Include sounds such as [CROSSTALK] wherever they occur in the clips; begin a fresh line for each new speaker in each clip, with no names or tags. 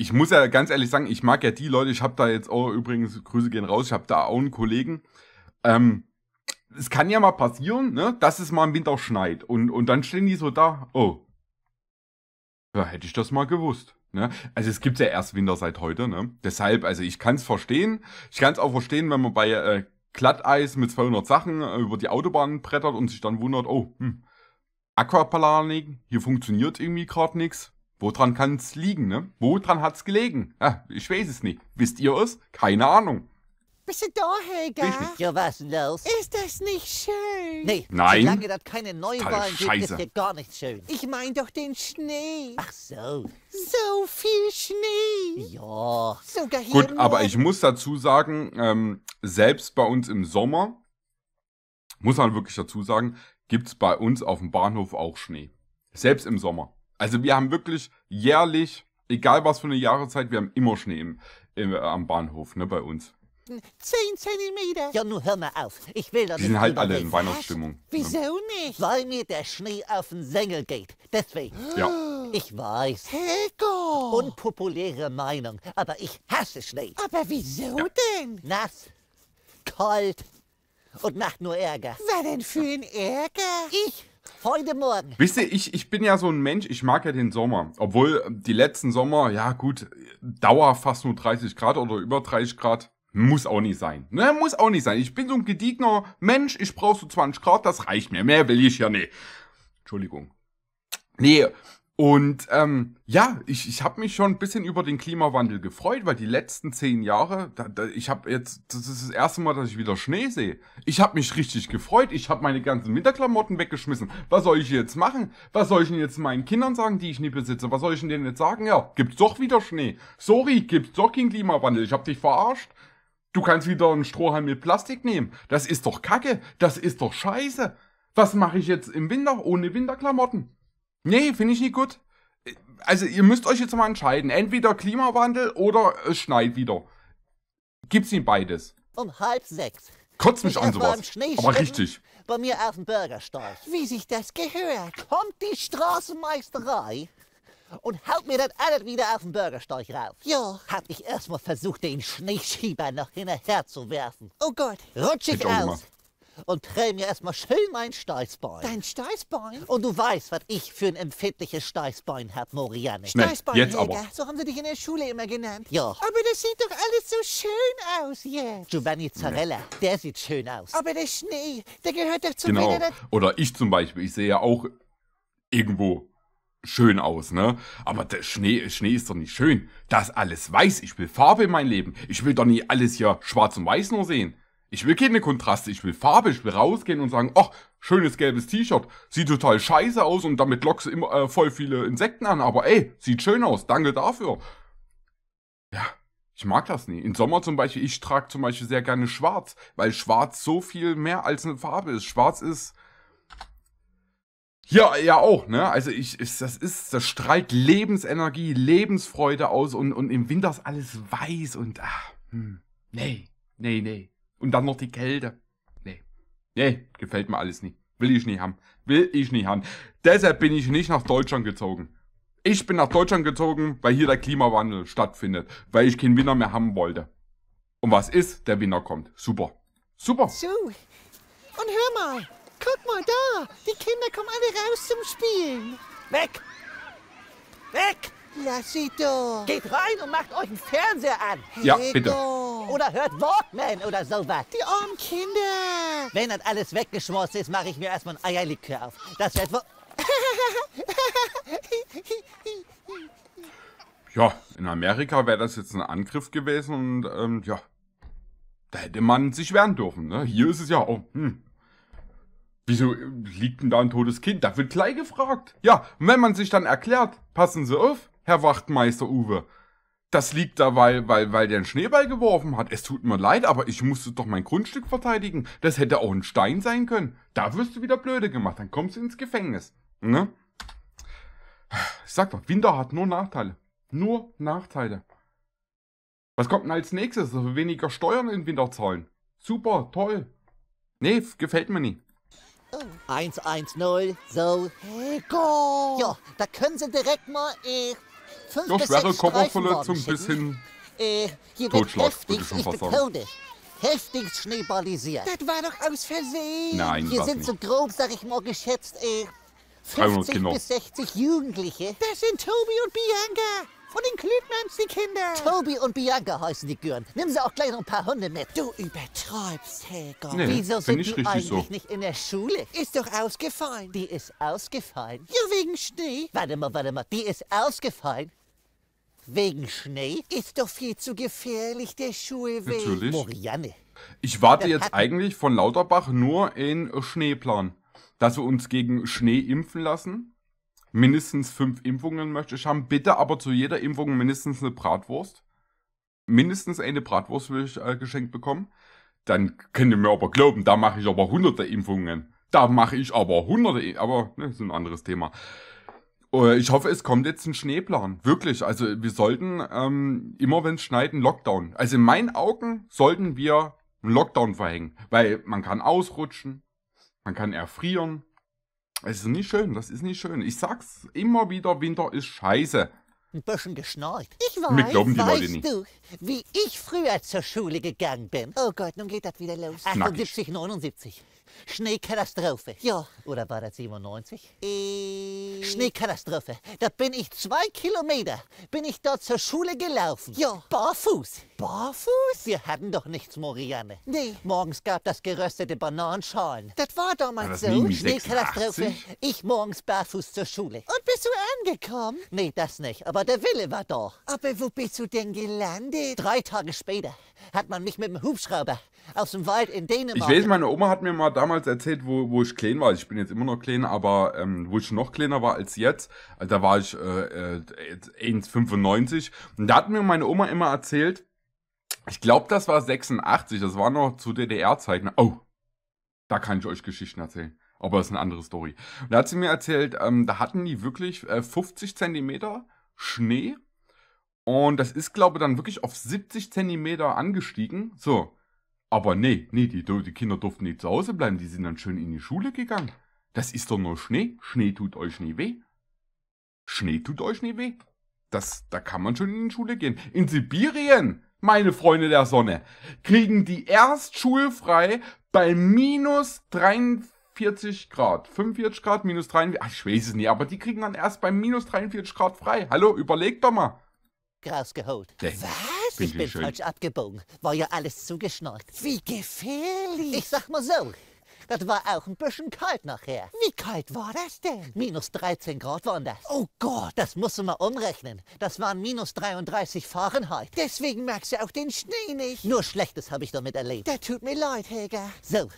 ich muss ja ganz ehrlich sagen, ich mag ja die Leute, ich habe da jetzt auch übrigens, Grüße gehen raus, ich habe da auch einen Kollegen. Ähm, es kann ja mal passieren, ne, dass es mal im Winter schneit und, und dann stehen die so da, oh, ja, hätte ich das mal gewusst. Ne? Also es gibt ja erst Winter seit heute, ne? Deshalb, also ich kann es verstehen. Ich kann es auch verstehen, wenn man bei äh, Glatteis mit 200 Sachen äh, über die Autobahn brettert und sich dann wundert, oh, hm, Aquaplaning, hier funktioniert irgendwie gerade nichts. Woran kann's liegen, ne? Woran hat's gelegen? Ah, ich weiß es nicht. Wisst ihr es? Keine Ahnung.
Bist du da, Helga? Richtig. Ja, was los? Ist das nicht schön? Nee, Nein. solange das keine Neuwahlen gibt, ist hier gar nicht schön. Ich meine doch den Schnee. Ach so. So viel Schnee. Ja. Sogar hier Gut, aber ich
muss dazu sagen, ähm, selbst bei uns im Sommer, muss man wirklich dazu sagen, gibt's bei uns auf dem Bahnhof auch Schnee. Selbst im Sommer. Also wir haben wirklich jährlich, egal was für eine Jahreszeit, wir haben immer Schnee im, im, äh, am Bahnhof, ne, bei uns.
Zehn Zentimeter. Ja, nun hör mal auf. Ich will das nicht. Die sind halt alle in Weihnachtsstimmung. Ne? Wieso ne? nicht? Weil mir der Schnee auf den Sengel geht. Deswegen. [GASPS] Ja. Ich weiß. Helgo. Unpopuläre Meinung, aber ich hasse Schnee. Aber wieso ja. denn? Nass, kalt und macht nur Ärger. Was denn für ein Ärger? Ich Heute Morgen.
Wisst ihr, ich, ich bin ja so ein Mensch, ich mag ja den Sommer. Obwohl äh, die letzten Sommer, ja gut, Dauer fast nur 30 Grad oder über 30 Grad. Muss auch nicht sein. Ne, muss auch nicht sein. Ich bin so ein gediegener Mensch, ich brauche so 20 Grad, das reicht mir. Mehr will ich ja nicht. Entschuldigung. Nee, und ähm, ja, ich, ich habe mich schon ein bisschen über den Klimawandel gefreut, weil die letzten zehn Jahre, da, da, ich habe jetzt, das ist das erste Mal, dass ich wieder Schnee sehe. Ich habe mich richtig gefreut. Ich habe meine ganzen Winterklamotten weggeschmissen. Was soll ich jetzt machen? Was soll ich denn jetzt meinen Kindern sagen, die ich nie besitze? Was soll ich denn jetzt sagen? Ja, gibt's doch wieder Schnee. Sorry, gibt's doch keinen Klimawandel. Ich habe dich verarscht. Du kannst wieder einen Strohhalm mit Plastik nehmen. Das ist doch Kacke. Das ist doch Scheiße. Was mache ich jetzt im Winter ohne Winterklamotten? Nee, finde ich nicht gut. Also ihr müsst euch jetzt mal entscheiden. Entweder Klimawandel oder es schneit wieder. Gibt's nicht beides.
Um halb sechs. Kotzt mich an sowas. Aber richtig. Bei mir auf dem Bürgersteig. Wie sich das gehört. Kommt die Straßenmeisterei und haut mir das alles wieder auf den Bürgersteig rauf. Ja. Hab ich erstmal versucht, den Schneeschieber noch hinterher zu werfen. Oh Gott. Rutschig ich, ich aus und prell mir erstmal schön mein Steißbein. Dein Steißbein? Und du weißt, was ich für ein empfindliches Steißbein habe, Morianne. Schnell, Steißbein, jetzt aber. So haben sie dich in der Schule immer genannt. Ja. Aber das sieht doch alles so schön aus jetzt. Giovanni Zarella, nee. der sieht schön aus. Aber der Schnee, der gehört doch zum Genau.
Oder ich zum Beispiel, ich sehe ja auch irgendwo schön aus, ne? Aber der Schnee, Schnee ist doch nicht schön. Das alles weiß. Ich will Farbe in mein Leben. Ich will doch nicht alles hier schwarz und weiß nur sehen. Ich will keine Kontraste, ich will Farbe, ich will rausgehen und sagen, ach, schönes gelbes T-Shirt, sieht total scheiße aus und damit lockst du immer äh, voll viele Insekten an, aber ey, sieht schön aus, danke dafür. Ja, ich mag das nie. Im Sommer zum Beispiel, ich trage zum Beispiel sehr gerne schwarz, weil schwarz so viel mehr als eine Farbe ist. Schwarz ist. Ja, ja auch, ne? Also ich, ich das ist, das strahlt Lebensenergie, Lebensfreude aus und, und im Winter ist alles weiß und ah, hm, nee, nee, nee. Und dann noch die Kälte. Nee. Nee, gefällt mir alles nicht. Will ich nicht haben. Will ich nicht haben. Deshalb bin ich nicht nach Deutschland gezogen. Ich bin nach Deutschland gezogen, weil hier der Klimawandel stattfindet. Weil ich keinen Winter mehr haben wollte. Und was ist? Der Winter kommt. Super.
Super. So. Und hör mal. Guck mal da. Die Kinder kommen alle raus zum Spielen. Weg. Weg. Lassito. Geht rein und macht euch einen Fernseher an. Ja, bitte. Oder hört Walkman oder sowas. Die armen Kinder. Wenn das alles weggeschmolzen ist, mache ich mir erstmal ein Eierlikör auf. Das wird wohl... [LAUGHS]
ja, in Amerika wäre das jetzt ein Angriff gewesen und ähm, ja, da hätte man sich wehren dürfen. Ne? Hier ist es ja auch, hm, wieso liegt denn da ein totes Kind? Da wird gleich gefragt. Ja, und wenn man sich dann erklärt, passen Sie auf, Herr Wachtmeister Uwe. Das liegt da, weil, weil, weil der einen Schneeball geworfen hat. Es tut mir leid, aber ich musste doch mein Grundstück verteidigen. Das hätte auch ein Stein sein können. Da wirst du wieder blöde gemacht. Dann kommst du ins Gefängnis. Ne? Ich sag doch, Winter hat nur Nachteile. Nur Nachteile. Was kommt denn als nächstes? Also weniger Steuern in Winter zahlen. Super, toll. Nee, gefällt
mir nicht. 110, so, hey, go! Ja, da können sie direkt mal echt fünf Durch schwere Körperverletzung bis hin äh, Totschlag, würde ich schon fast Das war doch aus Versehen. Nein, Hier sind nicht. so grob, sag ich mal, geschätzt, äh, 50 Kinder. bis 60 Jugendliche. Das sind Tobi und Bianca. Von den Klütmans, die Kinder. Tobi und Bianca heißen die Gürn. Nimm sie auch gleich noch ein paar Hunde mit. Du übertreibst, Helga. Nee, Wieso sind die eigentlich so. nicht in der Schule? Ist doch ausgefallen. Die ist ausgefallen? Ja, wegen Schnee. Warte mal, warte mal. Die ist ausgefallen? Wegen Schnee? Ist doch viel zu gefährlich, der Schuhe wegen Natürlich. Morianne. Ich warte jetzt
eigentlich von Lauterbach nur in Schneeplan. Dass wir uns gegen Schnee impfen lassen. Mindestens fünf Impfungen möchte ich haben. Bitte aber zu jeder Impfung mindestens eine Bratwurst. Mindestens eine Bratwurst will ich äh, geschenkt bekommen. Dann könnt ihr mir aber glauben, da mache ich aber hunderte Impfungen. Da mache ich aber hunderte, aber ne, ist ein anderes Thema. Äh, ich hoffe, es kommt jetzt ein Schneeplan. Wirklich. Also wir sollten ähm, immer, wenn es schneit, einen Lockdown. Also in meinen Augen sollten wir einen Lockdown verhängen. Weil man kann ausrutschen, man kann erfrieren. Es ist nicht schön, das ist nicht schön. Ich sag's immer wieder, Winter ist scheiße.
Ein bisschen geschnarcht. Ich weiß, Mir glauben die weißt Leute nicht. du, wie ich früher zur Schule gegangen bin. Oh Gott, nun geht das wieder los. 78, 79. Schneekatastrophe. Ja. Oder war das 97? Äh. Schneekatastrophe. Da bin ich zwei Kilometer, bin ich dort zur Schule gelaufen. Ja. Barfuß. Barfuß? Wir hatten doch nichts, Morianne. Nee. Morgens gab das geröstete Bananenschalen. Das war damals war das so. Schneekatastrophe. Ich morgens barfuß zur Schule. Und bist du angekommen? Nee, das nicht. Aber der Wille war da. Aber wo bist du denn gelandet? Drei Tage später hat man mich mit dem Hubschrauber aus dem Wald in Dänemark. Ich weiß,
meine Oma hat mir mal damals erzählt, wo, wo ich klein war. Ich bin jetzt immer noch klein, aber ähm, wo ich noch kleiner war als jetzt, also da war ich äh, äh, 1,95. Und da hat mir meine Oma immer erzählt, ich glaube, das war 86, das war noch zu DDR-Zeiten. Oh, da kann ich euch Geschichten erzählen. Aber das ist eine andere Story. Und da hat sie mir erzählt, ähm, da hatten die wirklich äh, 50 Zentimeter Schnee und das ist, glaube ich, dann wirklich auf 70 Zentimeter angestiegen. So. Aber nee, nee, die, die Kinder durften nicht zu Hause bleiben. Die sind dann schön in die Schule gegangen. Das ist doch nur Schnee. Schnee tut euch nie weh. Schnee tut euch nie weh. Das, da kann man schon in die Schule gehen. In Sibirien, meine Freunde der Sonne, kriegen die erst schulfrei bei minus 43 Grad. 45 Grad, minus 43. Ach, ich weiß es nicht, aber die kriegen dann erst bei minus 43 Grad frei. Hallo, überlegt doch mal
rausgeholt. Nee. Was? Bin ich bin schön. falsch abgebogen. War ja alles zugeschnallt. Wie gefährlich. Ich sag mal so. Das war auch ein bisschen kalt nachher. Wie kalt war das denn? Minus 13 Grad waren das. Oh Gott, das musst du mal umrechnen. Das waren minus 33 Fahrenheit. Deswegen merkst du auch den Schnee nicht. Nur Schlechtes habe ich damit erlebt. Da tut mir leid, Helga. So,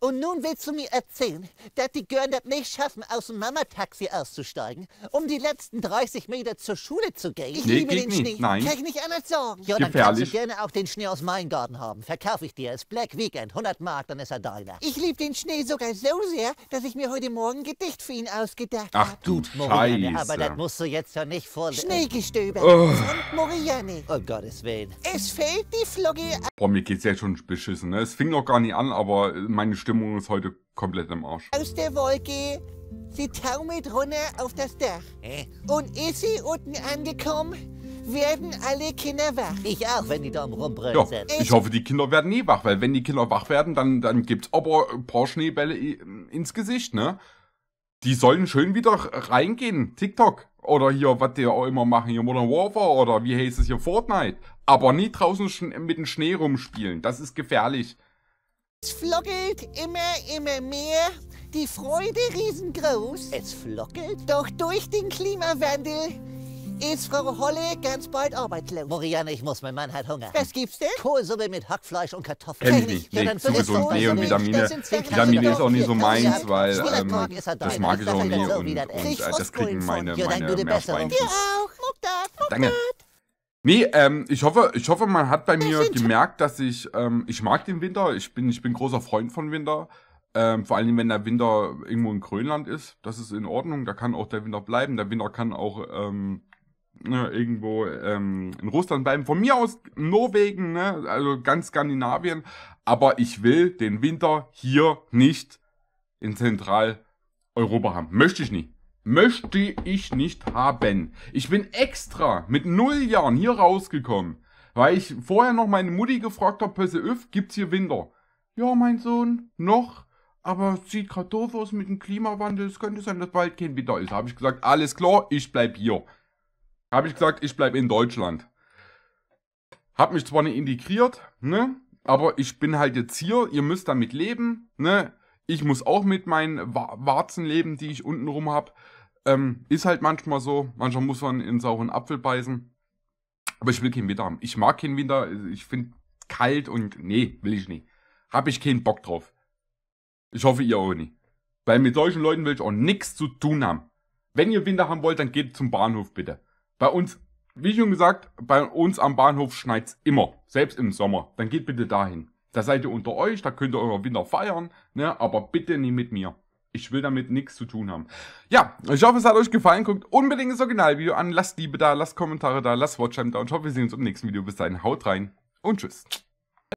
und nun willst du mir erzählen, dass die Görn das nicht schaffen, aus dem Mama-Taxi auszusteigen, um die letzten 30 Meter zur Schule zu gehen? Ich nee, liebe den nicht. Schnee. Nein. Kann ich nicht anders sagen. Ja, dann kannst du gerne auch den Schnee aus meinem Garten haben. Verkaufe ich dir. Es Black Weekend. 100 Mark, dann ist er deiner. Ich liebe den Schnee sogar so sehr, dass ich mir heute Morgen ein Gedicht für ihn ausgedacht habe. Ach hab. du hm, Moriane, Scheiße. aber das musst du jetzt ja nicht vorlesen. Schneegestöber oh. und Moriane. Oh Gottes Willen. Es fehlt die Flogge.
Boah, mir geht's ja schon beschissen. Ne? Es fing noch gar nicht an, aber meine Stimmung ist heute komplett im Arsch.
Aus der Wolke, sie taumelt runter auf das Dach. Und ist sie unten angekommen, werden alle Kinder wach. Ich auch, wenn die da rumbrüllen ja, Ich
hoffe, die Kinder werden nie wach, weil wenn die Kinder wach werden, dann, dann es aber ein paar Schneebälle ins Gesicht, ne? Die sollen schön wieder reingehen. TikTok. Oder hier, was die auch immer machen, hier Modern Warfare oder wie heißt es hier, Fortnite. Aber nie draußen mit dem Schnee rumspielen. Das ist gefährlich.
Es flockelt immer, immer mehr, die Freude riesengroß. Es flockelt? Doch durch den Klimawandel ist Frau Holle ganz bald arbeitslos. Moriane, ich muss, mein Mann hat Hunger. Was gibt's denn? Kohlsuppe mit Hackfleisch und Kartoffeln. Endlich. ich nicht. Ja, nee, sowieso nicht. Nee, und Vitamine. Vitamine ist auch nicht so meins, weil ähm, das mag ich auch nie. Und, und, äh, das kriegen meine, meine Meerschweinchen. Dir auch. Mutter, Mutter. Danke.
Nee, ähm, ich hoffe, ich hoffe, man hat bei mir gemerkt, dass ich, ähm, ich mag den Winter. Ich bin, ich bin großer Freund von Winter. Ähm, vor allem, wenn der Winter irgendwo in Grönland ist, das ist in Ordnung. Da kann auch der Winter bleiben. Der Winter kann auch ähm, ne, irgendwo ähm, in Russland bleiben. Von mir aus Norwegen, ne? also ganz Skandinavien. Aber ich will den Winter hier nicht in Zentraleuropa haben. Möchte ich nicht. Möchte ich nicht haben. Ich bin extra mit null Jahren hier rausgekommen, weil ich vorher noch meine Mutti gefragt habe, passe öff, gibt's hier Winter? Ja, mein Sohn, noch, aber sieht gerade doof aus mit dem Klimawandel, es könnte sein, dass bald kein Winter ist. Habe ich gesagt, alles klar, ich bleib hier. Habe ich gesagt, ich bleib in Deutschland. Hab mich zwar nicht integriert, ne, aber ich bin halt jetzt hier, ihr müsst damit leben, ne, ich muss auch mit meinen Warzen leben, die ich unten rum habe. Ähm, ist halt manchmal so. Manchmal muss man in sauren Apfel beißen. Aber ich will keinen Winter haben. Ich mag keinen Winter. Also ich finde kalt und nee, will ich nicht. Hab ich keinen Bock drauf. Ich hoffe, ihr auch nicht. Weil mit solchen Leuten will ich auch nichts zu tun haben. Wenn ihr Winter haben wollt, dann geht zum Bahnhof bitte. Bei uns, wie schon gesagt, bei uns am Bahnhof schneit es immer. Selbst im Sommer. Dann geht bitte dahin. Da seid ihr unter euch, da könnt ihr euren Winter feiern, ne? Aber bitte nicht mit mir. Ich will damit nichts zu tun haben. Ja, ich hoffe, es hat euch gefallen. Guckt unbedingt das Originalvideo an. Lasst Liebe da, lasst Kommentare da, lasst Watchtime da. Und ich hoffe, wir sehen uns im nächsten Video. Bis dahin, haut rein und tschüss.